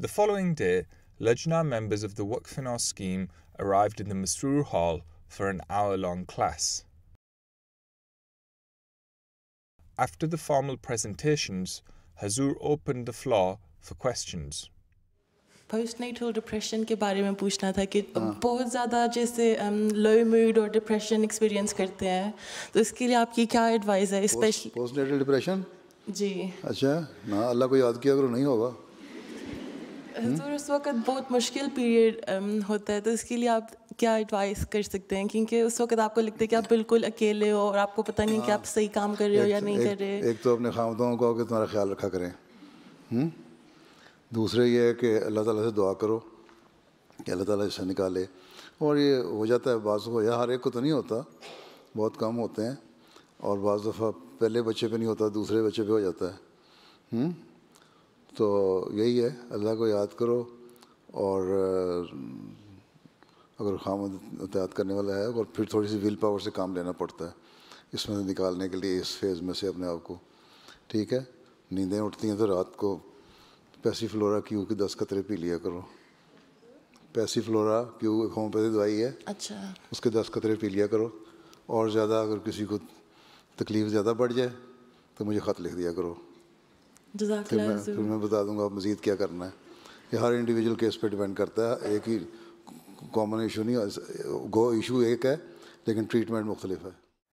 The following day, Lejna members of the Wakfanor scheme arrived in the Masroor Hall for an hour-long class. After the formal presentations, Hazur opened the floor for questions. Postnatal depression के बारे में पूछना था कि बहुत ज़्यादा जैसे um, low mood और depression experience करते हैं तो इसके लिए आपकी क्या advice है especially postnatal depression? जी अच्छा ना अल्लाह को याद किया करो नहीं होगा हम्म। तो उस वक्त बहुत मुश्किल पीरियड होता है तो इसके लिए आप क्या एडवाइस कर सकते हैं क्योंकि उस वक्त आपको लगता है कि आप बिल्कुल अकेले हो और आपको पता नहीं कि आप हाँ। सही काम कर रहे हो या नहीं कर रहे एक तो अपने खामदों को कि तुम्हारा ख्याल रखा करें हम्म? दूसरे ये है कि अल्लाह ताला से दुआ करो कि अल्लाह ताला से निकाले और ये हो जाता है बाज़ को या हर एक को तो नहीं होता बहुत कम होते हैं और बाज़ दफ़ा पहले बच्चे पे नहीं होता दूसरे बच्चे पे हो जाता है हम्म? तो यही है अल्लाह को याद करो और अगर खाम याद करने वाला है और फिर थोड़ी सी विल पावर से काम लेना पड़ता है इसमें से निकालने के लिए इस फेज़ में से अपने आप को ठीक है नींदें उठती हैं तो रात को पैसी फ्लोरा क्यू के दस कतरे पी लिया करो पैसी फ्लोरा क्यू एक होम्योपैथी दवाई है अच्छा उसके दस कतरे पी लिया करो और ज़्यादा अगर किसी को तकलीफ़ ज़्यादा बढ़ जाए तो मुझे ख़त लिख दिया करो फिर मैं फिर मैं बता दूंगा आप मज़ीद क्या करना है ये हर इंडिविजुअल केस पे डिपेंड करता है एक ही कॉमन इशू नहीं गो इशू एक है लेकिन ट्रीटमेंट मुख्तलिफ है